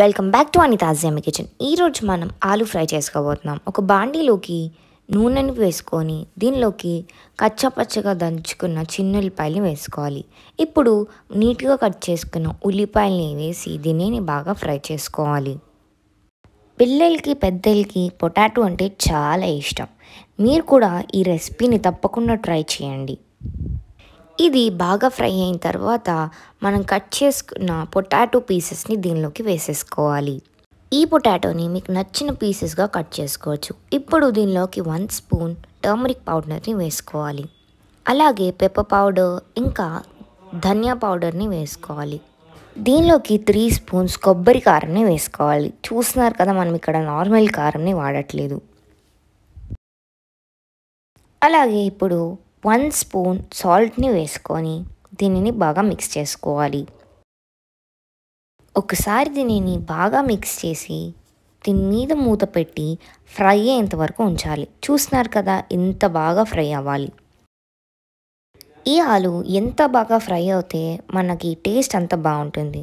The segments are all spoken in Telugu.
వెల్కమ్ బ్యాక్ టు అని ఆజ్యామి కిచెన్ ఈరోజు మనం ఆలు ఫ్రై చేసుకోబోతున్నాం ఒక బాండీలోకి నూనెను వేసుకొని దీనిలోకి కచ్చపచ్చగా దంచుకున్న చిన్న ఉల్లిపాయలు వేసుకోవాలి ఇప్పుడు నీట్గా కట్ చేసుకున్న ఉల్లిపాయల్ని వేసి దీనిని బాగా ఫ్రై చేసుకోవాలి పిల్లలకి పెద్దలకి పొటాటో అంటే చాలా ఇష్టం మీరు కూడా ఈ రెసిపీని తప్పకుండా ట్రై చేయండి ఇది బాగా ఫ్రై అయిన తర్వాత మనం కట్ చేసుకున్న పొటాటో పీసెస్ని దీనిలోకి వేసేసుకోవాలి ఈ పొటాటోని మీకు నచ్చిన పీసెస్గా కట్ చేసుకోవచ్చు ఇప్పుడు దీనిలోకి వన్ స్పూన్ టర్మరిక్ పౌడర్ని వేసుకోవాలి అలాగే పెప్పర్ పౌడర్ ఇంకా ధనియా పౌడర్ని వేసుకోవాలి దీనిలోకి త్రీ స్పూన్స్ కొబ్బరి కారంని వేసుకోవాలి చూస్తున్నారు కదా మనం ఇక్కడ నార్మల్ కారంని వాడట్లేదు అలాగే ఇప్పుడు వన్ స్పూన్ సాల్ట్ని వేసుకొని దీనిని బాగా మిక్స్ చేసుకోవాలి ఒకసారి దీనిని బాగా మిక్స్ చేసి దీని మీద మూత పెట్టి ఫ్రై అయ్యేంత వరకు ఉంచాలి చూస్తున్నారు కదా ఎంత బాగా ఫ్రై అవ్వాలి ఈ ఆలు ఎంత బాగా ఫ్రై అవుతే మనకి టేస్ట్ అంత బాగుంటుంది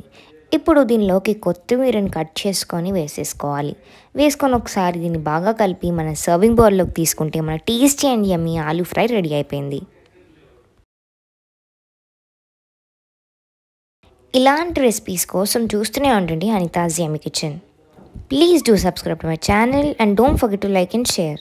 ఇప్పుడు దీనిలోకి కొత్తిమీరని కట్ చేసుకొని వేసేసుకోవాలి వేసుకొని ఒకసారి దీన్ని బాగా కలిపి మన సర్వింగ్ బౌల్లోకి తీసుకుంటే మన tasty and yummy aloo fry ready అయిపోయింది ఇలాంటి రెసిపీస్ కోసం చూస్తూనే ఉండండి Anitha's yummy kitchen please do subscribe to my channel and don't forget to like and share